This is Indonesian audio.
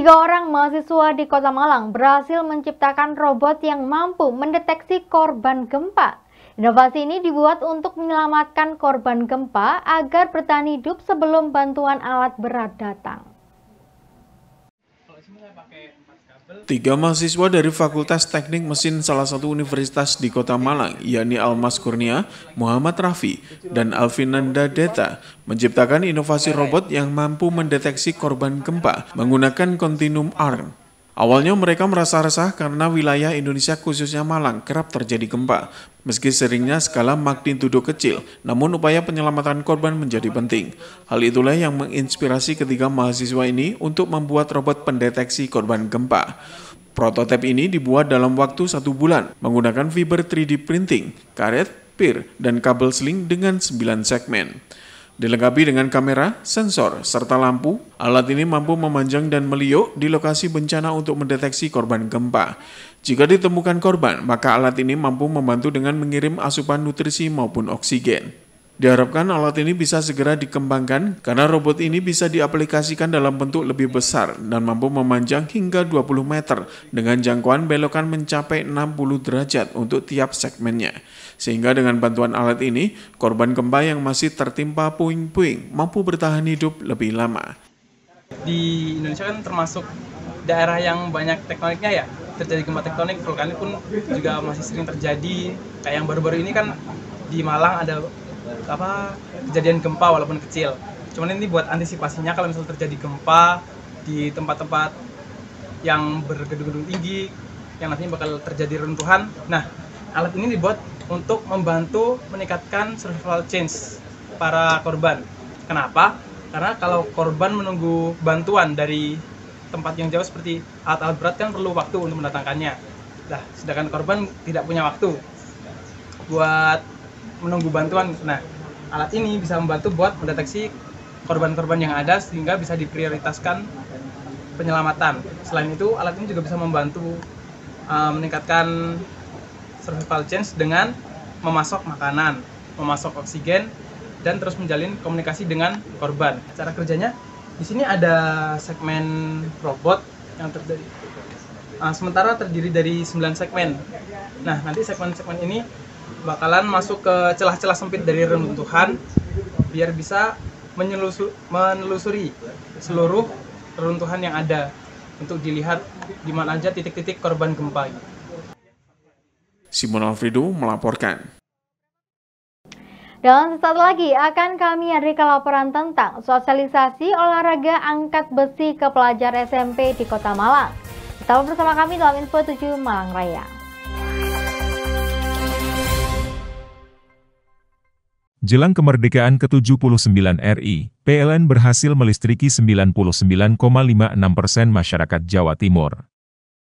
Tiga orang mahasiswa di Kota Malang berhasil menciptakan robot yang mampu mendeteksi korban gempa. Inovasi ini dibuat untuk menyelamatkan korban gempa agar bertahan hidup sebelum bantuan alat berat datang. Tiga mahasiswa dari Fakultas Teknik Mesin salah satu universitas di kota Malang, yakni Almas Kurnia, Muhammad Rafi, dan Alvinanda Deta, menciptakan inovasi robot yang mampu mendeteksi korban gempa menggunakan kontinum arm. Awalnya mereka merasa resah karena wilayah Indonesia khususnya Malang kerap terjadi gempa. Meski seringnya skala magnitudo kecil, namun upaya penyelamatan korban menjadi penting. Hal itulah yang menginspirasi ketiga mahasiswa ini untuk membuat robot pendeteksi korban gempa. Prototipe ini dibuat dalam waktu satu bulan menggunakan fiber 3D printing, karet, pir, dan kabel sling dengan 9 segmen. Dilengkapi dengan kamera, sensor, serta lampu, alat ini mampu memanjang dan meliuk di lokasi bencana untuk mendeteksi korban gempa. Jika ditemukan korban, maka alat ini mampu membantu dengan mengirim asupan nutrisi maupun oksigen. Diharapkan alat ini bisa segera dikembangkan karena robot ini bisa diaplikasikan dalam bentuk lebih besar dan mampu memanjang hingga 20 meter dengan jangkauan belokan mencapai 60 derajat untuk tiap segmennya. Sehingga dengan bantuan alat ini, korban gempa yang masih tertimpa puing-puing mampu bertahan hidup lebih lama. Di Indonesia kan termasuk daerah yang banyak tektoniknya ya terjadi gempa tektonik vulkanik pun juga masih sering terjadi kayak yang baru-baru ini kan di Malang ada apa kejadian gempa walaupun kecil cuman ini buat antisipasinya kalau misalnya terjadi gempa di tempat-tempat yang bergedung-gedung tinggi yang nantinya bakal terjadi runtuhan nah alat ini dibuat untuk membantu meningkatkan survival chance para korban kenapa karena kalau korban menunggu bantuan dari tempat yang jauh seperti alat-alat berat kan perlu waktu untuk mendatangkannya nah sedangkan korban tidak punya waktu buat menunggu bantuan. Nah, alat ini bisa membantu buat mendeteksi korban-korban yang ada sehingga bisa diprioritaskan penyelamatan. Selain itu, alat ini juga bisa membantu uh, meningkatkan survival chance dengan memasok makanan, memasok oksigen, dan terus menjalin komunikasi dengan korban. Cara kerjanya, di sini ada segmen robot yang terdiri. Uh, sementara terdiri dari 9 segmen. Nah, nanti segmen-segmen ini bakalan masuk ke celah-celah sempit dari reruntuhan biar bisa menelusuri, seluruh reruntuhan yang ada untuk dilihat di mana aja titik-titik korban gempa. Simon Alfredo melaporkan. Dalam sesaat lagi akan kami hadirkan laporan tentang sosialisasi olahraga angkat besi ke pelajar SMP di Kota Malang. Tetap bersama kami dalam Info 7 Malang Raya. Jelang kemerdekaan ke-79 RI, PLN berhasil melistriki 99,56 persen masyarakat Jawa Timur.